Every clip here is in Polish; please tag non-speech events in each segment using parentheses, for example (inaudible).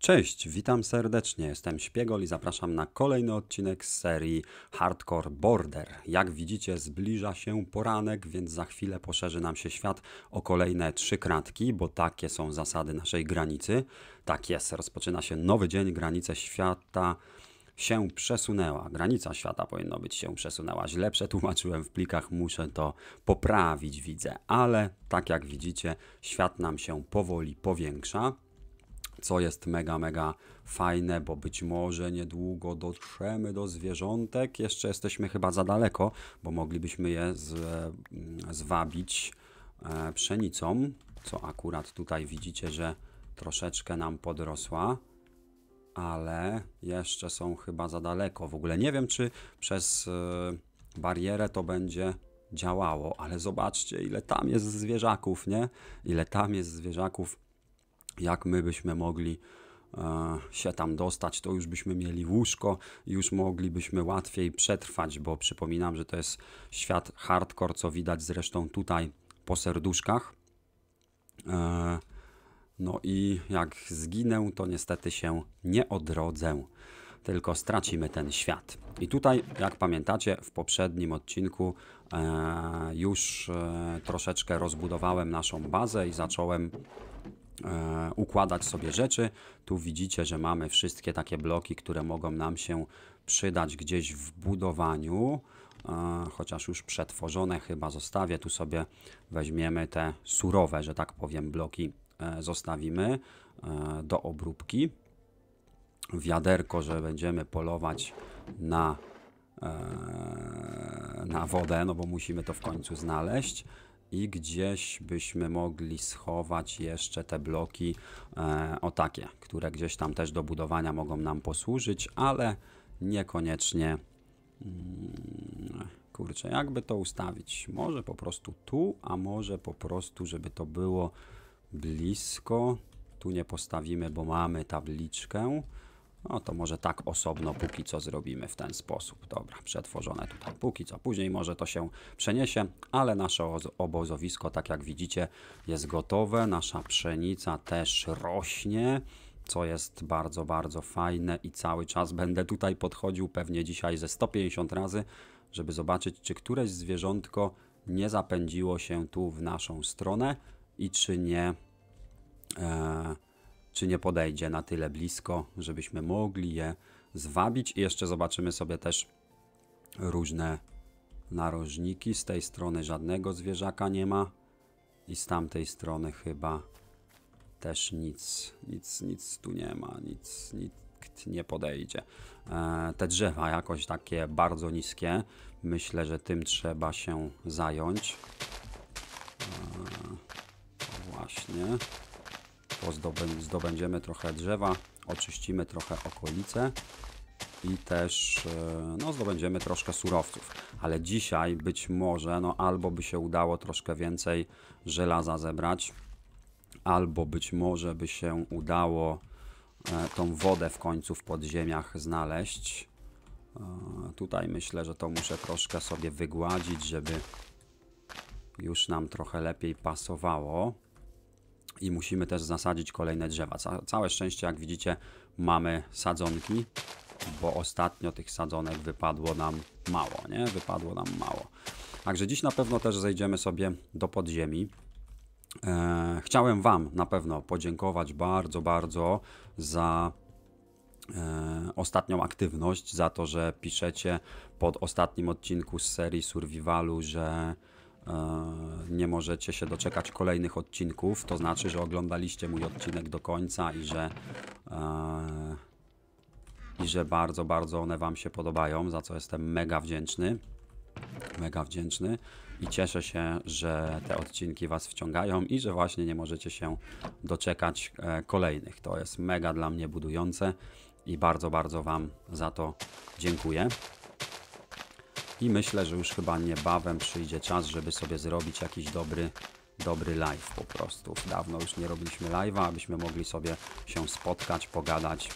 Cześć, witam serdecznie. Jestem Śpiegol i zapraszam na kolejny odcinek z serii Hardcore Border. Jak widzicie, zbliża się poranek, więc za chwilę poszerzy nam się świat o kolejne trzy kratki, bo takie są zasady naszej granicy. Tak jest, rozpoczyna się nowy dzień, granice świata się przesunęła. Granica świata powinno być się przesunęła. Źle przetłumaczyłem w plikach, muszę to poprawić, widzę, ale tak jak widzicie, świat nam się powoli powiększa co jest mega, mega fajne, bo być może niedługo dotrzemy do zwierzątek. Jeszcze jesteśmy chyba za daleko, bo moglibyśmy je z, mm, zwabić e, pszenicą, co akurat tutaj widzicie, że troszeczkę nam podrosła ale jeszcze są chyba za daleko. W ogóle nie wiem, czy przez e, barierę to będzie działało, ale zobaczcie, ile tam jest zwierzaków, nie? Ile tam jest zwierzaków jak my byśmy mogli e, się tam dostać, to już byśmy mieli łóżko, już moglibyśmy łatwiej przetrwać, bo przypominam, że to jest świat hardcore, co widać zresztą tutaj po serduszkach. E, no i jak zginę, to niestety się nie odrodzę, tylko stracimy ten świat. I tutaj, jak pamiętacie, w poprzednim odcinku e, już troszeczkę rozbudowałem naszą bazę i zacząłem E, układać sobie rzeczy. Tu widzicie, że mamy wszystkie takie bloki, które mogą nam się przydać gdzieś w budowaniu, e, chociaż już przetworzone chyba zostawię. Tu sobie weźmiemy te surowe, że tak powiem, bloki e, zostawimy do obróbki. Wiaderko, że będziemy polować na, na wodę, no bo musimy to w końcu znaleźć i gdzieś byśmy mogli schować jeszcze te bloki e, o takie, które gdzieś tam też do budowania mogą nam posłużyć, ale niekoniecznie mm, kurczę, jakby to ustawić? Może po prostu tu, a może po prostu, żeby to było blisko. Tu nie postawimy, bo mamy tabliczkę. No to może tak osobno póki co zrobimy w ten sposób. Dobra, przetworzone tutaj póki co. Później może to się przeniesie, ale nasze obozowisko, tak jak widzicie, jest gotowe. Nasza pszenica też rośnie co jest bardzo, bardzo fajne i cały czas będę tutaj podchodził pewnie dzisiaj ze 150 razy, żeby zobaczyć, czy któreś zwierzątko nie zapędziło się tu w naszą stronę i czy nie e, czy nie podejdzie na tyle blisko, żebyśmy mogli je zwabić. I jeszcze zobaczymy sobie też różne narożniki. Z tej strony żadnego zwierzaka nie ma i z tamtej strony chyba też nic, nic, nic tu nie ma, nic, nikt nie podejdzie. E, te drzewa jakoś takie bardzo niskie, myślę, że tym trzeba się zająć. E, właśnie to zdobędziemy trochę drzewa, oczyścimy trochę okolice i też e, no, zdobędziemy troszkę surowców. Ale dzisiaj być może no, albo by się udało troszkę więcej żelaza zebrać, albo być może by się udało e, tą wodę w końcu w podziemiach znaleźć. E, tutaj myślę, że to muszę troszkę sobie wygładzić, żeby już nam trochę lepiej pasowało i musimy też zasadzić kolejne drzewa. Całe szczęście, jak widzicie, mamy sadzonki, bo ostatnio tych sadzonek wypadło nam mało, nie? Wypadło nam mało. Także dziś na pewno też zejdziemy sobie do podziemi. E, chciałem Wam na pewno podziękować bardzo, bardzo za e, ostatnią aktywność, za to, że piszecie pod ostatnim odcinku z serii Survivalu, że E, nie możecie się doczekać kolejnych odcinków. To znaczy, że oglądaliście mój odcinek do końca i że e, i że bardzo, bardzo one Wam się podobają, za co jestem mega wdzięczny. Mega wdzięczny i cieszę się, że te odcinki Was wciągają i że właśnie nie możecie się doczekać e, kolejnych. To jest mega dla mnie budujące i bardzo, bardzo Wam za to dziękuję i myślę, że już chyba niebawem przyjdzie czas, żeby sobie zrobić jakiś dobry dobry live po prostu. Dawno już nie robiliśmy live'a, abyśmy mogli sobie się spotkać, pogadać.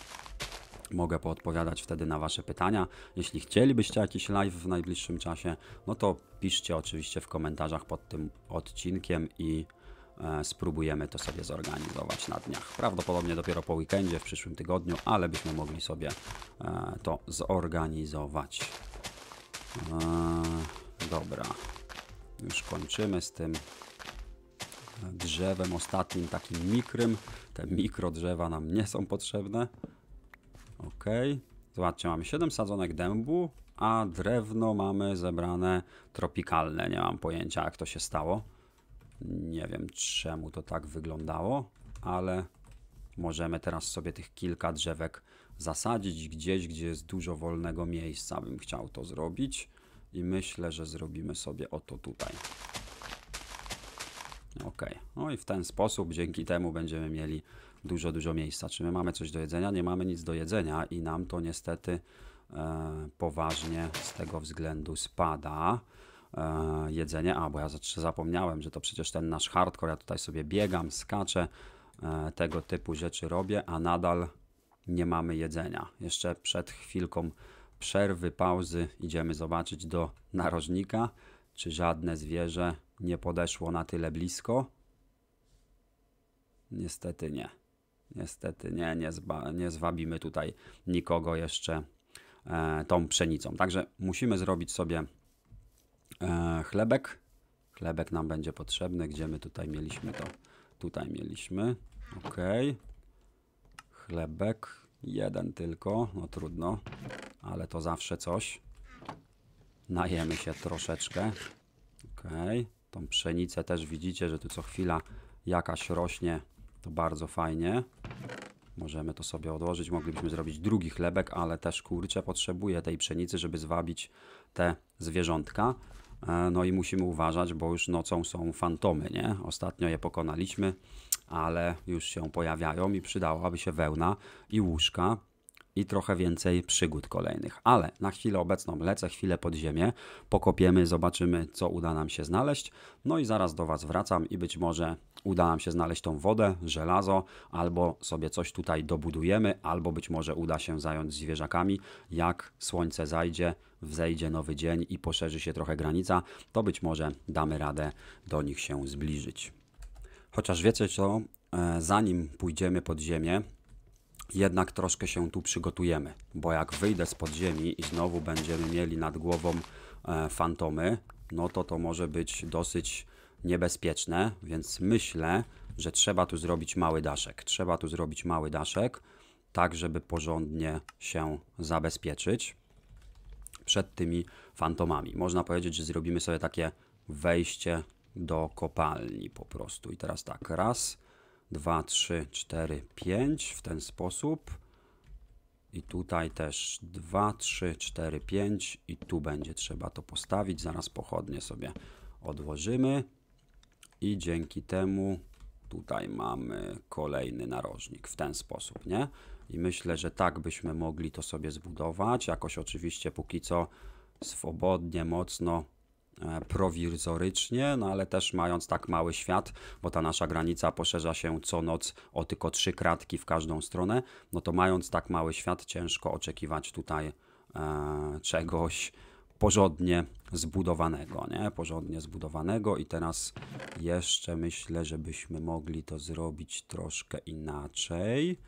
Mogę poodpowiadać wtedy na Wasze pytania. Jeśli chcielibyście jakiś live w najbliższym czasie, no to piszcie oczywiście w komentarzach pod tym odcinkiem i e, spróbujemy to sobie zorganizować na dniach. Prawdopodobnie dopiero po weekendzie, w przyszłym tygodniu, ale byśmy mogli sobie e, to zorganizować. No, dobra. Już kończymy z tym drzewem ostatnim, takim mikrym. Te mikrodrzewa nam nie są potrzebne. Ok. Zobaczcie, mamy 7 sadzonek dębu, a drewno mamy zebrane tropikalne. Nie mam pojęcia, jak to się stało. Nie wiem, czemu to tak wyglądało, ale możemy teraz sobie tych kilka drzewek zasadzić gdzieś, gdzie jest dużo wolnego miejsca, bym chciał to zrobić i myślę, że zrobimy sobie oto tutaj. Ok, no i w ten sposób dzięki temu będziemy mieli dużo, dużo miejsca. Czy my mamy coś do jedzenia? Nie mamy nic do jedzenia i nam to niestety e, poważnie z tego względu spada e, jedzenie. A, bo ja zapomniałem, że to przecież ten nasz hardcore, ja tutaj sobie biegam, skaczę, e, tego typu rzeczy robię, a nadal nie mamy jedzenia. Jeszcze przed chwilką przerwy, pauzy idziemy zobaczyć do narożnika, czy żadne zwierzę nie podeszło na tyle blisko. Niestety nie. Niestety nie, nie, zba, nie zwabimy tutaj nikogo jeszcze e, tą pszenicą. Także musimy zrobić sobie e, chlebek. Chlebek nam będzie potrzebny. Gdzie my tutaj mieliśmy to? Tutaj mieliśmy. Okej. Okay. Chlebek. Jeden tylko. No trudno. Ale to zawsze coś. Najemy się troszeczkę. Ok, Tą pszenicę też widzicie, że tu co chwila jakaś rośnie. To bardzo fajnie. Możemy to sobie odłożyć. Moglibyśmy zrobić drugi chlebek, ale też kurczę potrzebuję tej pszenicy, żeby zwabić te zwierzątka. E, no i musimy uważać, bo już nocą są fantomy, nie? Ostatnio je pokonaliśmy ale już się pojawiają i przydałaby się wełna i łóżka i trochę więcej przygód kolejnych. Ale na chwilę obecną lecę chwilę pod ziemię, pokopiemy, zobaczymy co uda nam się znaleźć. No i zaraz do Was wracam i być może uda nam się znaleźć tą wodę, żelazo, albo sobie coś tutaj dobudujemy, albo być może uda się zająć zwierzakami. Jak słońce zajdzie, wzejdzie nowy dzień i poszerzy się trochę granica, to być może damy radę do nich się zbliżyć. Chociaż wiecie co, e, zanim pójdziemy pod ziemię, jednak troszkę się tu przygotujemy, bo jak wyjdę z podziemi i znowu będziemy mieli nad głową e, fantomy, no to to może być dosyć niebezpieczne, więc myślę, że trzeba tu zrobić mały daszek. Trzeba tu zrobić mały daszek, tak żeby porządnie się zabezpieczyć przed tymi fantomami. Można powiedzieć, że zrobimy sobie takie wejście do kopalni po prostu. I teraz tak, raz, dwa, trzy, cztery, pięć w ten sposób. I tutaj też dwa, trzy, cztery, pięć i tu będzie trzeba to postawić. Zaraz pochodnie sobie odłożymy i dzięki temu tutaj mamy kolejny narożnik w ten sposób, nie? I myślę, że tak byśmy mogli to sobie zbudować. Jakoś oczywiście póki co swobodnie, mocno E, prowizorycznie, no ale też mając tak mały świat, bo ta nasza granica poszerza się co noc o tylko trzy kratki w każdą stronę, no to mając tak mały świat, ciężko oczekiwać tutaj e, czegoś porządnie zbudowanego, nie? Porządnie zbudowanego i teraz jeszcze myślę, żebyśmy mogli to zrobić troszkę inaczej.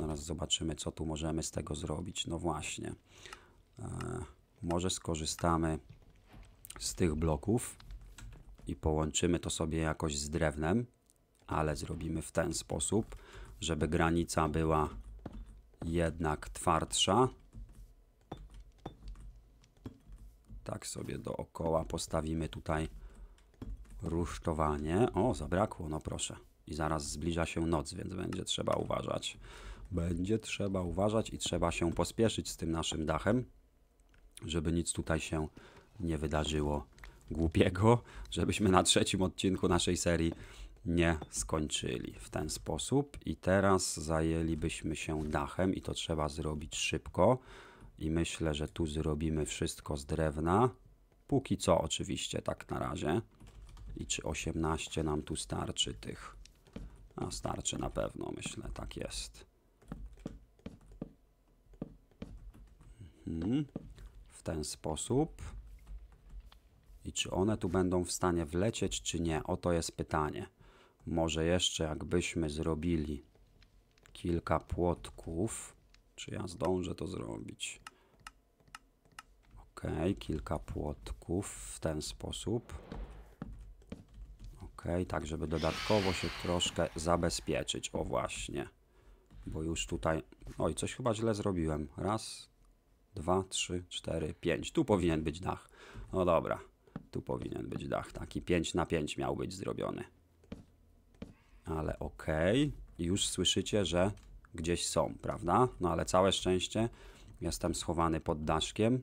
Zaraz zobaczymy, co tu możemy z tego zrobić. No właśnie. E, może skorzystamy z tych bloków i połączymy to sobie jakoś z drewnem, ale zrobimy w ten sposób, żeby granica była jednak twardsza. Tak sobie dookoła postawimy tutaj rusztowanie. O, zabrakło, no proszę. I zaraz zbliża się noc, więc będzie trzeba uważać. Będzie trzeba uważać i trzeba się pospieszyć z tym naszym dachem, żeby nic tutaj się nie nie wydarzyło głupiego, żebyśmy na trzecim odcinku naszej serii nie skończyli w ten sposób. I teraz zajęlibyśmy się dachem i to trzeba zrobić szybko. I myślę, że tu zrobimy wszystko z drewna. Póki co oczywiście, tak na razie. I czy 18 nam tu starczy tych? A starczy na pewno, myślę, tak jest. Mhm. W ten sposób. I czy one tu będą w stanie wlecieć, czy nie? Oto jest pytanie. Może jeszcze jakbyśmy zrobili kilka płotków. Czy ja zdążę to zrobić? Ok, kilka płotków w ten sposób. Ok, tak żeby dodatkowo się troszkę zabezpieczyć. O właśnie. Bo już tutaj... Oj, coś chyba źle zrobiłem. Raz, dwa, trzy, cztery, pięć. Tu powinien być dach. No dobra. Tu powinien być dach taki 5 na 5 miał być zrobiony. Ale ok, Już słyszycie, że gdzieś są, prawda? No ale całe szczęście jestem schowany pod daszkiem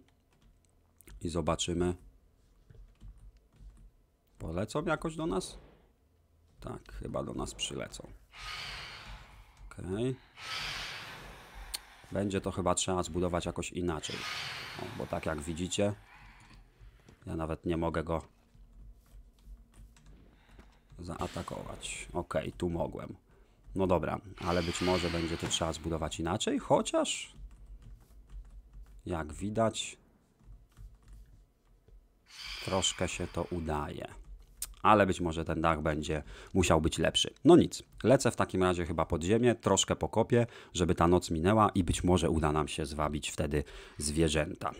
i zobaczymy. Polecą jakoś do nas? Tak, chyba do nas przylecą. Ok. Będzie to chyba trzeba zbudować jakoś inaczej. No, bo tak jak widzicie, ja nawet nie mogę go zaatakować. Ok, tu mogłem. No dobra, ale być może będzie to trzeba zbudować inaczej, chociaż jak widać troszkę się to udaje. Ale być może ten dach będzie musiał być lepszy. No nic, lecę w takim razie chyba pod ziemię, troszkę pokopię, żeby ta noc minęła i być może uda nam się zwabić wtedy zwierzęta.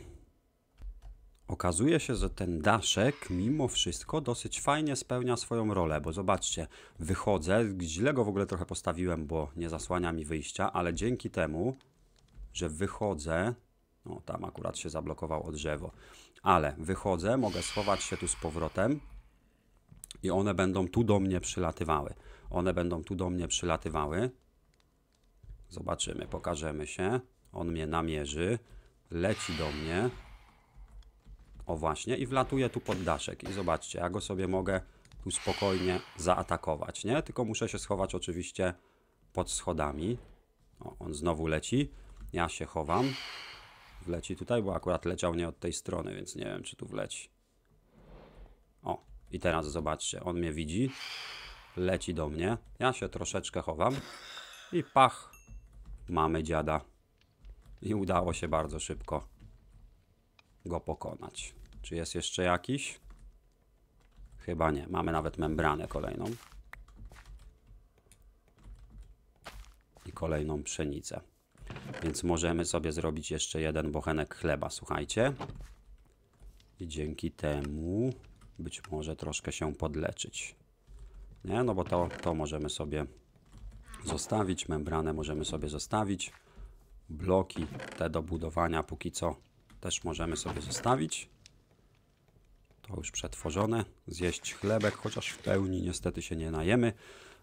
Okazuje się, że ten daszek mimo wszystko dosyć fajnie spełnia swoją rolę, bo zobaczcie, wychodzę, źle go w ogóle trochę postawiłem, bo nie zasłania mi wyjścia, ale dzięki temu, że wychodzę, no tam akurat się zablokowało drzewo, ale wychodzę, mogę schować się tu z powrotem i one będą tu do mnie przylatywały. One będą tu do mnie przylatywały. Zobaczymy, pokażemy się. On mnie namierzy, leci do mnie. O właśnie, i wlatuje tu pod daszek. I zobaczcie, ja go sobie mogę tu spokojnie zaatakować, nie? Tylko muszę się schować oczywiście pod schodami. O, on znowu leci. Ja się chowam. Wleci tutaj, bo akurat leciał nie od tej strony, więc nie wiem, czy tu wleci. O, i teraz zobaczcie, on mnie widzi. Leci do mnie. Ja się troszeczkę chowam. I pach, mamy dziada. I udało się bardzo szybko go pokonać. Czy jest jeszcze jakiś? Chyba nie. Mamy nawet membranę kolejną. I kolejną pszenicę. Więc możemy sobie zrobić jeszcze jeden bochenek chleba, słuchajcie. I dzięki temu być może troszkę się podleczyć. Nie, no bo to, to możemy sobie zostawić, membranę możemy sobie zostawić. Bloki te do budowania póki co też możemy sobie zostawić. To już przetworzone. Zjeść chlebek, chociaż w pełni niestety się nie najemy.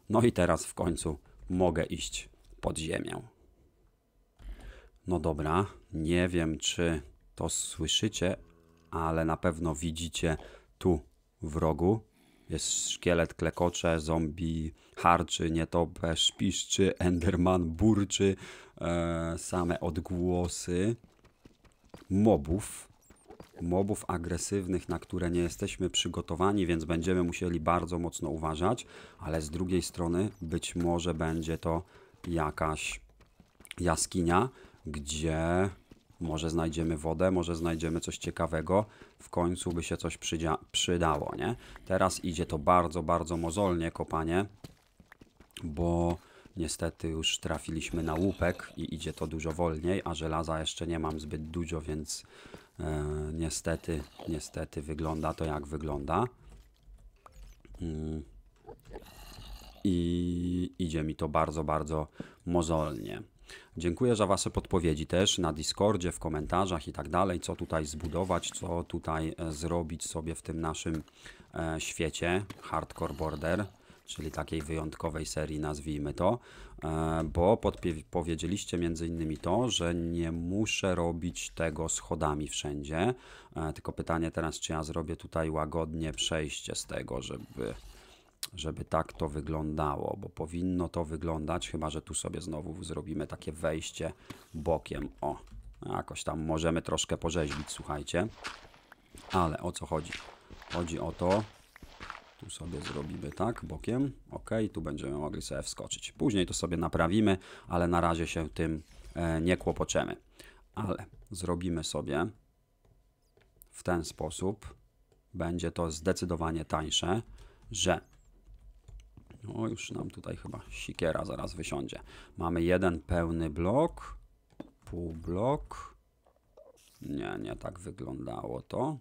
No i teraz w końcu mogę iść pod ziemię. No dobra, nie wiem czy to słyszycie, ale na pewno widzicie tu w rogu. Jest szkielet klekocze, zombie harczy, nietoperz piszczy, enderman burczy, e, same odgłosy mobów, mobów agresywnych, na które nie jesteśmy przygotowani, więc będziemy musieli bardzo mocno uważać, ale z drugiej strony być może będzie to jakaś jaskinia, gdzie może znajdziemy wodę, może znajdziemy coś ciekawego, w końcu by się coś przydało, nie? Teraz idzie to bardzo, bardzo mozolnie kopanie, bo Niestety już trafiliśmy na łupek i idzie to dużo wolniej, a żelaza jeszcze nie mam zbyt dużo, więc e, niestety, niestety wygląda to jak wygląda. Mm. I idzie mi to bardzo, bardzo mozolnie. Dziękuję za Wasze podpowiedzi też na Discordzie, w komentarzach i tak dalej, co tutaj zbudować, co tutaj e, zrobić sobie w tym naszym e, świecie Hardcore Border czyli takiej wyjątkowej serii, nazwijmy to, e, bo podpowiedzieliście między innymi to, że nie muszę robić tego schodami wszędzie, e, tylko pytanie teraz, czy ja zrobię tutaj łagodnie przejście z tego, żeby żeby tak to wyglądało, bo powinno to wyglądać, chyba że tu sobie znowu zrobimy takie wejście bokiem. O, jakoś tam możemy troszkę porzeźbić, słuchajcie. Ale o co chodzi? Chodzi o to, tu sobie zrobimy tak, bokiem, ok, tu będziemy mogli sobie wskoczyć. Później to sobie naprawimy, ale na razie się tym e, nie kłopoczemy. Ale zrobimy sobie w ten sposób, będzie to zdecydowanie tańsze, że o, no już nam tutaj chyba sikiera zaraz wysiądzie. Mamy jeden pełny blok, pół blok. Nie, nie tak wyglądało to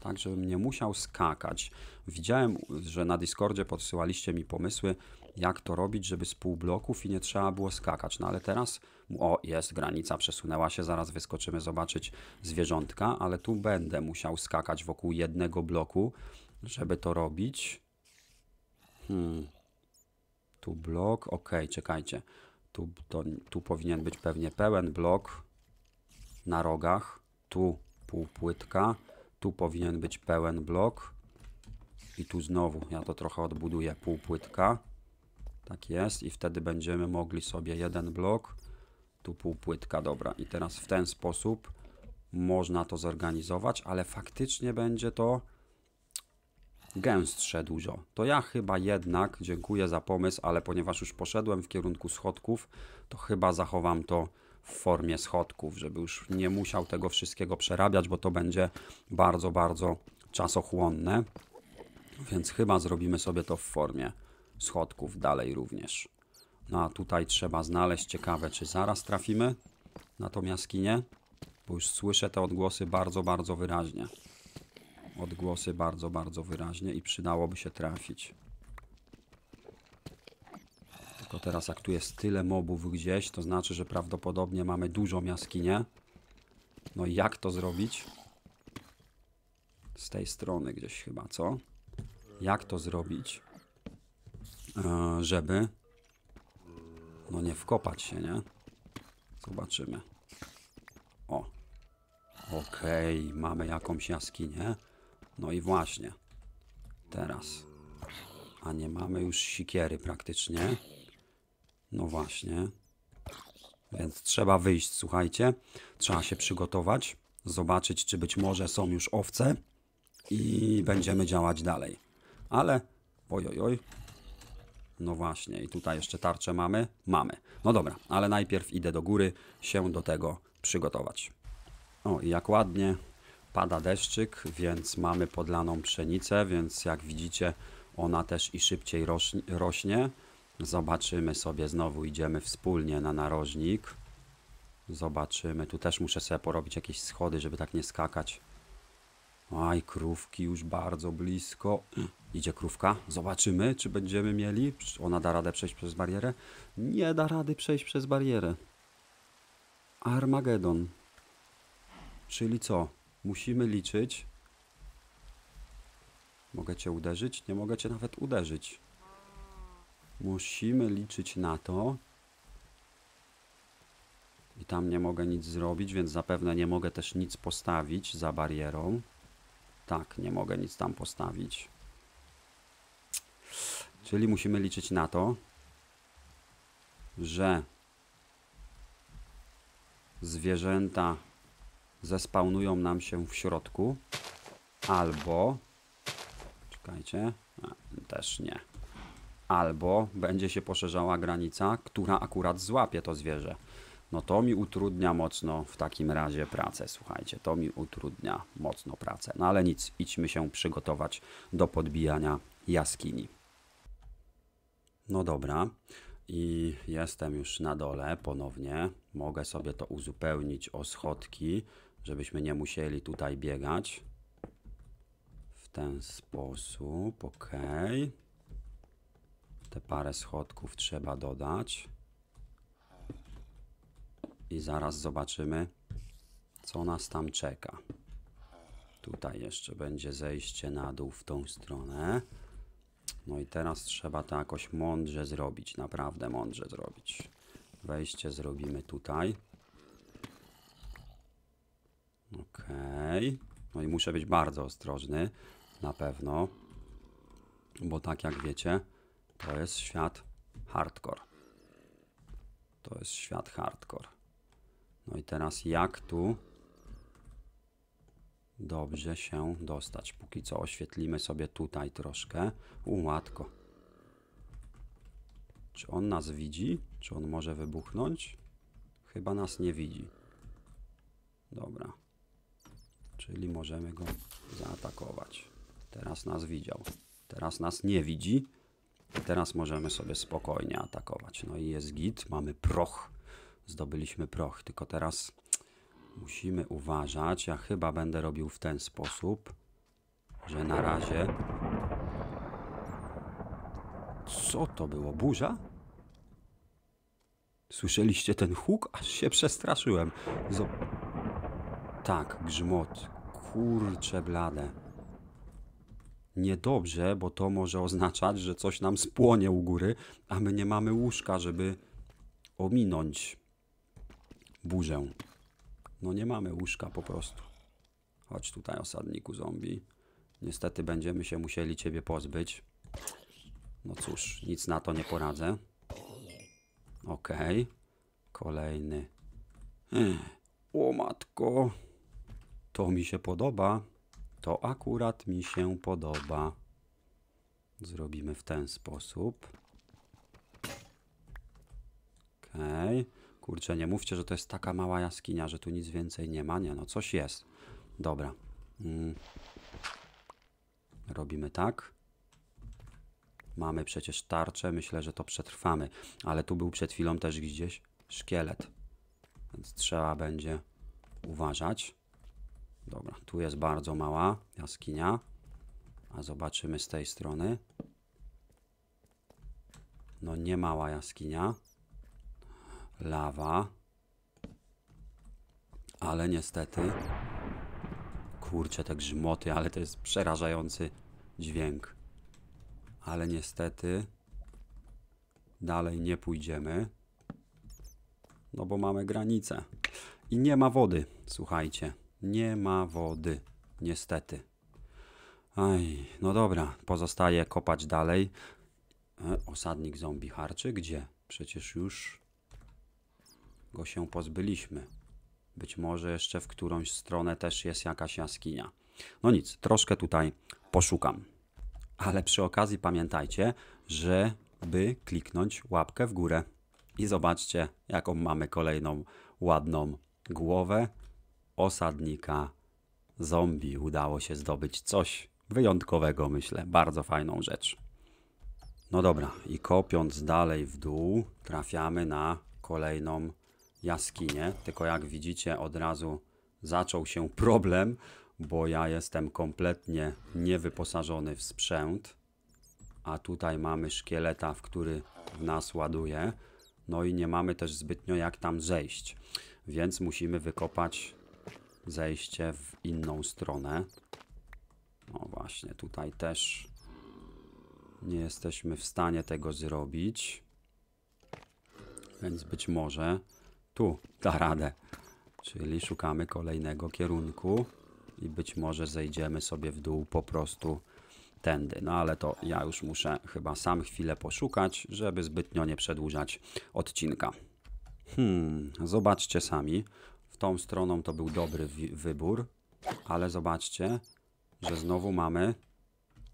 tak, żebym nie musiał skakać. Widziałem, że na Discordzie podsyłaliście mi pomysły, jak to robić, żeby z pół bloków i nie trzeba było skakać. No ale teraz, o jest, granica przesunęła się, zaraz wyskoczymy zobaczyć zwierzątka, ale tu będę musiał skakać wokół jednego bloku, żeby to robić. Hmm. Tu blok, ok, czekajcie. Tu, to, tu powinien być pewnie pełen blok na rogach. Tu półpłytka. Tu powinien być pełen blok. I tu znowu, ja to trochę odbuduję, pół płytka, Tak jest i wtedy będziemy mogli sobie jeden blok, tu pół płytka, dobra. I teraz w ten sposób można to zorganizować, ale faktycznie będzie to gęstsze dużo. To ja chyba jednak, dziękuję za pomysł, ale ponieważ już poszedłem w kierunku schodków, to chyba zachowam to w formie schodków, żeby już nie musiał tego wszystkiego przerabiać, bo to będzie bardzo, bardzo czasochłonne. Więc chyba zrobimy sobie to w formie schodków dalej również. No a tutaj trzeba znaleźć, ciekawe czy zaraz trafimy na tą jaskinię, bo już słyszę te odgłosy bardzo, bardzo wyraźnie. Odgłosy bardzo, bardzo wyraźnie i przydałoby się trafić wszystko. Teraz jak tu jest tyle mobów gdzieś, to znaczy, że prawdopodobnie mamy dużo jaskinię. No i jak to zrobić? Z tej strony gdzieś chyba, co? Jak to zrobić, e, żeby no nie wkopać się, nie? Zobaczymy. O. Okej, okay, mamy jakąś jaskinię. No i właśnie. Teraz. A nie mamy już sikiery praktycznie. No właśnie. Więc trzeba wyjść, słuchajcie. Trzeba się przygotować, zobaczyć, czy być może są już owce i będziemy działać dalej. Ale, ojojoj, oj. no właśnie, i tutaj jeszcze tarczę mamy? Mamy. No dobra, ale najpierw idę do góry się do tego przygotować. O, i jak ładnie pada deszczyk, więc mamy podlaną pszenicę, więc jak widzicie, ona też i szybciej rośnie Zobaczymy sobie, znowu idziemy wspólnie na narożnik. Zobaczymy, tu też muszę sobie porobić jakieś schody, żeby tak nie skakać. Aj, krówki już bardzo blisko. Idzie krówka. Zobaczymy, czy będziemy mieli. Ona da radę przejść przez barierę? Nie da rady przejść przez barierę. Armagedon. Czyli co? Musimy liczyć. Mogę cię uderzyć? Nie mogę cię nawet uderzyć. Musimy liczyć na to. I tam nie mogę nic zrobić, więc zapewne nie mogę też nic postawić za barierą. Tak, nie mogę nic tam postawić. Czyli musimy liczyć na to, że zwierzęta zespałnują nam się w środku albo czekajcie, a, też nie albo będzie się poszerzała granica, która akurat złapie to zwierzę. No to mi utrudnia mocno w takim razie pracę, słuchajcie, to mi utrudnia mocno pracę. No ale nic, idźmy się przygotować do podbijania jaskini. No dobra, i jestem już na dole ponownie. Mogę sobie to uzupełnić o schodki, żebyśmy nie musieli tutaj biegać. W ten sposób, ok. Te parę schodków trzeba dodać. I zaraz zobaczymy, co nas tam czeka. Tutaj jeszcze będzie zejście na dół w tą stronę. No i teraz trzeba to jakoś mądrze zrobić, naprawdę mądrze zrobić. Wejście zrobimy tutaj. ok No i muszę być bardzo ostrożny, na pewno. Bo tak jak wiecie, to jest świat hardcore. To jest świat hardcore. No i teraz jak tu dobrze się dostać? Póki co oświetlimy sobie tutaj troszkę. Ułatko. Czy on nas widzi? Czy on może wybuchnąć? Chyba nas nie widzi. Dobra. Czyli możemy go zaatakować. Teraz nas widział. Teraz nas nie widzi. Teraz możemy sobie spokojnie atakować. No i jest git, mamy proch. Zdobyliśmy proch, tylko teraz musimy uważać. Ja chyba będę robił w ten sposób, że na razie... Co to było? Burza? Słyszeliście ten huk? Aż się przestraszyłem. Zob... Tak, grzmot. Kurcze blade niedobrze, bo to może oznaczać, że coś nam spłonie u góry, a my nie mamy łóżka, żeby ominąć burzę. No nie mamy łóżka po prostu. Chodź tutaj, osadniku zombie. Niestety będziemy się musieli ciebie pozbyć. No cóż, nic na to nie poradzę. Okej. Okay. Kolejny. O matko. To mi się podoba. To akurat mi się podoba. Zrobimy w ten sposób. Ok. Kurczę, nie mówcie, że to jest taka mała jaskinia, że tu nic więcej nie ma. Nie, no coś jest. Dobra. Mm. Robimy tak. Mamy przecież tarczę, myślę, że to przetrwamy. Ale tu był przed chwilą też gdzieś szkielet. Więc trzeba będzie uważać. Dobra, tu jest bardzo mała jaskinia. A zobaczymy z tej strony. No nie mała jaskinia. Lawa. Ale niestety... Kurczę, te grzmoty, ale to jest przerażający dźwięk. Ale niestety... Dalej nie pójdziemy. No bo mamy granicę. I nie ma wody, słuchajcie. Nie ma wody, niestety. Aj, no dobra, pozostaje kopać dalej. E, osadnik zombie harczy? Gdzie? Przecież już go się pozbyliśmy. Być może jeszcze w którąś stronę też jest jakaś jaskinia. No nic, troszkę tutaj poszukam. Ale przy okazji pamiętajcie, żeby kliknąć łapkę w górę. I zobaczcie, jaką mamy kolejną ładną głowę osadnika zombie udało się zdobyć coś wyjątkowego, myślę, bardzo fajną rzecz. No dobra, i kopiąc dalej w dół, trafiamy na kolejną jaskinię. Tylko jak widzicie, od razu zaczął się problem, bo ja jestem kompletnie niewyposażony w sprzęt. A tutaj mamy szkieleta, w który w nas ładuje. No i nie mamy też zbytnio jak tam zejść. Więc musimy wykopać zejście w inną stronę. No właśnie, tutaj też nie jesteśmy w stanie tego zrobić. Więc być może tu da radę. Czyli szukamy kolejnego kierunku i być może zejdziemy sobie w dół po prostu tędy. No ale to ja już muszę chyba sam chwilę poszukać, żeby zbytnio nie przedłużać odcinka. Hmm, zobaczcie sami tą stroną to był dobry wybór, ale zobaczcie, że znowu mamy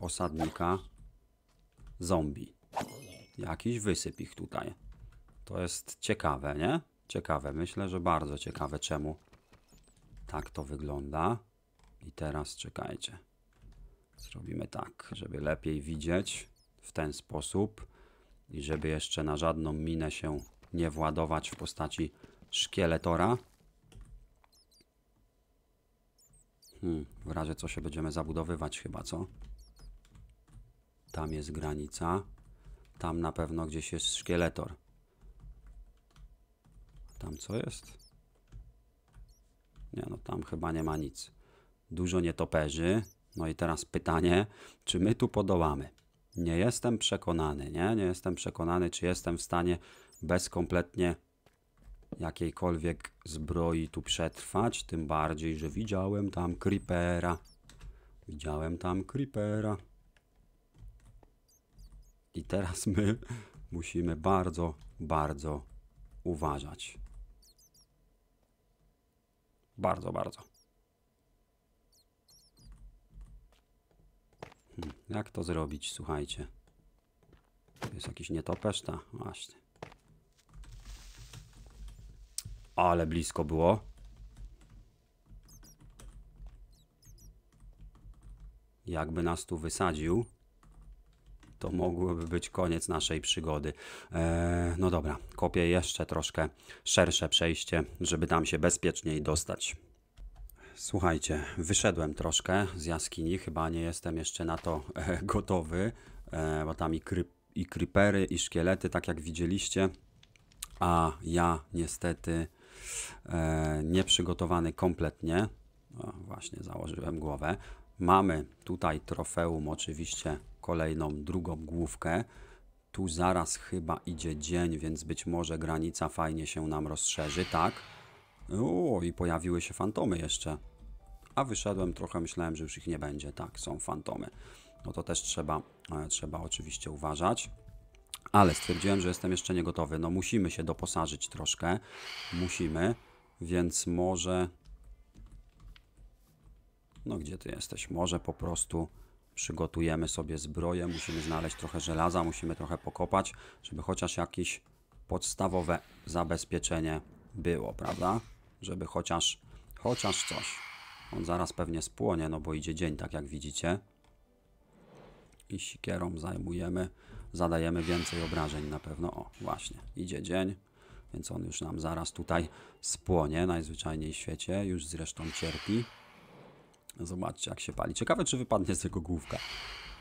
osadnika zombie. Jakiś wysyp ich tutaj. To jest ciekawe, nie? Ciekawe, myślę, że bardzo ciekawe, czemu tak to wygląda. I teraz czekajcie. Zrobimy tak, żeby lepiej widzieć w ten sposób i żeby jeszcze na żadną minę się nie władować w postaci szkieletora. Hmm, w razie co się będziemy zabudowywać chyba, co? Tam jest granica. Tam na pewno gdzieś jest szkieletor. Tam co jest? Nie, no tam chyba nie ma nic. Dużo nietoperzy. No i teraz pytanie, czy my tu podołamy? Nie jestem przekonany, nie? Nie jestem przekonany, czy jestem w stanie bez kompletnie jakiejkolwiek zbroi tu przetrwać, tym bardziej, że widziałem tam creepera. Widziałem tam creepera. I teraz my (laughs) musimy bardzo, bardzo uważać. Bardzo, bardzo. Hm, jak to zrobić, słuchajcie? jest jakiś nietoperz? Ta, właśnie. Ale blisko było. Jakby nas tu wysadził, to mogłoby być koniec naszej przygody. Eee, no dobra, kopię jeszcze troszkę szersze przejście, żeby tam się bezpieczniej dostać. Słuchajcie, wyszedłem troszkę z jaskini, chyba nie jestem jeszcze na to e, gotowy, e, bo tam i, kripery i krypery, i szkielety, tak jak widzieliście, a ja niestety E, nieprzygotowany kompletnie. O, właśnie założyłem głowę. Mamy tutaj trofeum, oczywiście kolejną drugą główkę. Tu zaraz chyba idzie dzień, więc być może granica fajnie się nam rozszerzy, tak? O, i pojawiły się fantomy jeszcze. A wyszedłem trochę, myślałem, że już ich nie będzie. Tak, są fantomy. No to też trzeba, e, trzeba oczywiście uważać ale stwierdziłem, że jestem jeszcze nie gotowy. No musimy się doposażyć troszkę. Musimy, więc może... No gdzie ty jesteś? Może po prostu przygotujemy sobie zbroję. Musimy znaleźć trochę żelaza, musimy trochę pokopać, żeby chociaż jakieś podstawowe zabezpieczenie było, prawda? Żeby chociaż, chociaż coś. On zaraz pewnie spłonie, no bo idzie dzień, tak jak widzicie. I sikierą zajmujemy zadajemy więcej obrażeń na pewno. O, właśnie, idzie dzień, więc on już nam zaraz tutaj spłonie, najzwyczajniej w świecie, już zresztą cierpi. Zobaczcie, jak się pali. Ciekawe, czy wypadnie z jego główka.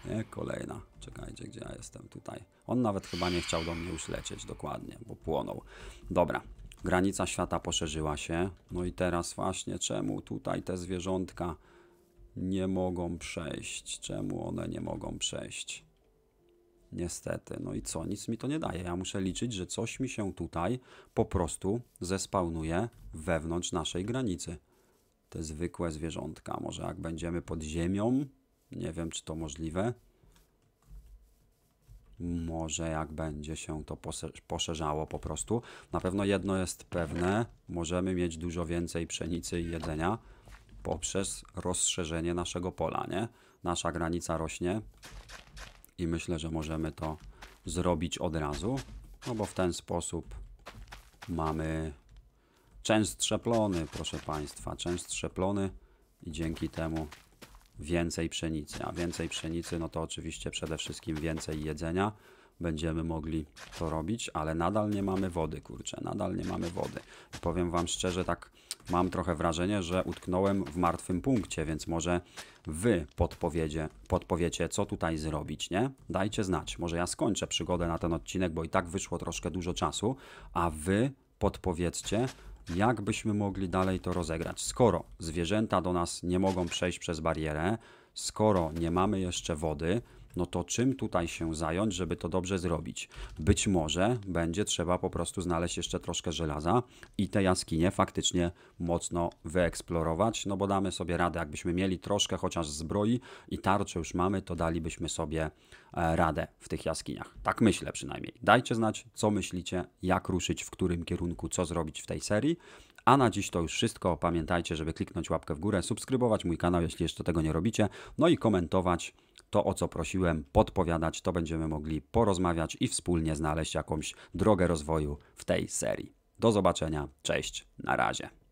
Nie, kolejna. Czekajcie, gdzie ja jestem tutaj. On nawet chyba nie chciał do mnie już lecieć dokładnie, bo płonął. Dobra, granica świata poszerzyła się. No i teraz właśnie czemu tutaj te zwierzątka nie mogą przejść? Czemu one nie mogą przejść? niestety. No i co? Nic mi to nie daje. Ja muszę liczyć, że coś mi się tutaj po prostu zespałnuje wewnątrz naszej granicy. Te zwykłe zwierzątka. Może jak będziemy pod ziemią? Nie wiem, czy to możliwe. Może jak będzie się to poszerzało po prostu. Na pewno jedno jest pewne. Możemy mieć dużo więcej pszenicy i jedzenia poprzez rozszerzenie naszego pola, nie? Nasza granica rośnie i myślę, że możemy to zrobić od razu, no bo w ten sposób mamy częstsze plony, proszę Państwa, częstsze plony i dzięki temu więcej pszenicy, a więcej pszenicy no to oczywiście przede wszystkim więcej jedzenia, będziemy mogli to robić, ale nadal nie mamy wody, kurczę, nadal nie mamy wody. I powiem Wam szczerze, tak mam trochę wrażenie, że utknąłem w martwym punkcie, więc może Wy podpowiecie, podpowiecie co tutaj zrobić, nie? Dajcie znać, może ja skończę przygodę na ten odcinek, bo i tak wyszło troszkę dużo czasu, a Wy podpowiedzcie, jak byśmy mogli dalej to rozegrać. Skoro zwierzęta do nas nie mogą przejść przez barierę, skoro nie mamy jeszcze wody, no to czym tutaj się zająć, żeby to dobrze zrobić? Być może będzie trzeba po prostu znaleźć jeszcze troszkę żelaza i te jaskinie faktycznie mocno wyeksplorować, no bo damy sobie radę, jakbyśmy mieli troszkę chociaż zbroi i tarcze już mamy, to dalibyśmy sobie e, radę w tych jaskiniach. Tak myślę przynajmniej. Dajcie znać, co myślicie, jak ruszyć, w którym kierunku, co zrobić w tej serii. A na dziś to już wszystko. Pamiętajcie, żeby kliknąć łapkę w górę, subskrybować mój kanał, jeśli jeszcze tego nie robicie, no i komentować to o co prosiłem, podpowiadać, to będziemy mogli porozmawiać i wspólnie znaleźć jakąś drogę rozwoju w tej serii. Do zobaczenia, cześć, na razie.